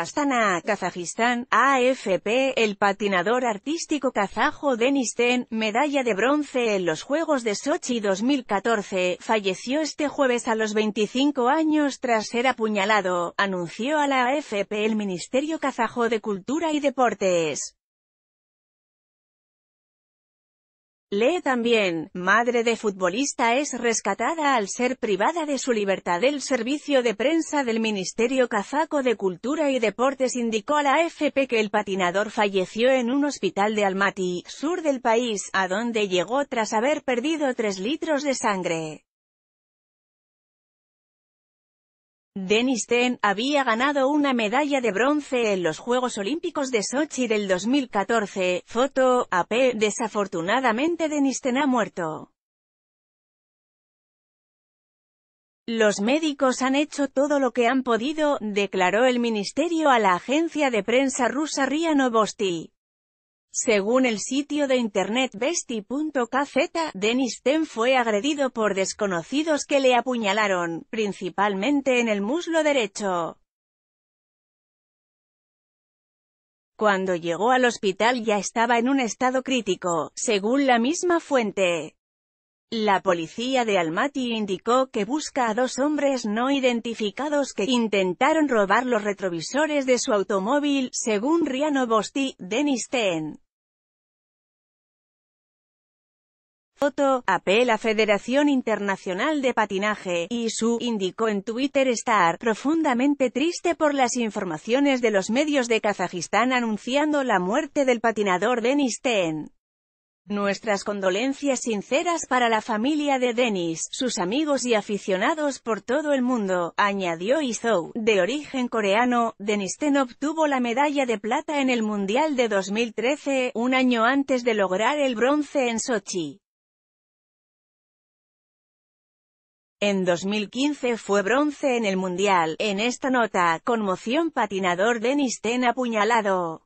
Astana, Kazajistán, AFP, el patinador artístico kazajo Denis Ten, medalla de bronce en los Juegos de Sochi 2014, falleció este jueves a los 25 años tras ser apuñalado, anunció a la AFP el Ministerio Kazajo de Cultura y Deportes. Lee también, madre de futbolista es rescatada al ser privada de su libertad. El servicio de prensa del Ministerio Cazaco de Cultura y Deportes indicó a la AFP que el patinador falleció en un hospital de Almaty, sur del país, a donde llegó tras haber perdido tres litros de sangre. Denisten, Ten había ganado una medalla de bronce en los Juegos Olímpicos de Sochi del 2014, foto, AP, desafortunadamente Denisten Ten ha muerto. Los médicos han hecho todo lo que han podido, declaró el ministerio a la agencia de prensa rusa RIA Novosti. Según el sitio de internet besti.kz, Dennis Ten fue agredido por desconocidos que le apuñalaron, principalmente en el muslo derecho. Cuando llegó al hospital ya estaba en un estado crítico, según la misma fuente. La policía de Almaty indicó que busca a dos hombres no identificados que intentaron robar los retrovisores de su automóvil, según Riano Bosti, Dennis Ten. Foto, AP la Federación Internacional de Patinaje, y su, indicó en Twitter estar, profundamente triste por las informaciones de los medios de Kazajistán anunciando la muerte del patinador Denis Ten. Nuestras condolencias sinceras para la familia de Denis, sus amigos y aficionados por todo el mundo, añadió Izou, de origen coreano, Denis Ten obtuvo la medalla de plata en el Mundial de 2013, un año antes de lograr el bronce en Sochi. En 2015 fue bronce en el Mundial. En esta nota, conmoción patinador Denis Ten apuñalado.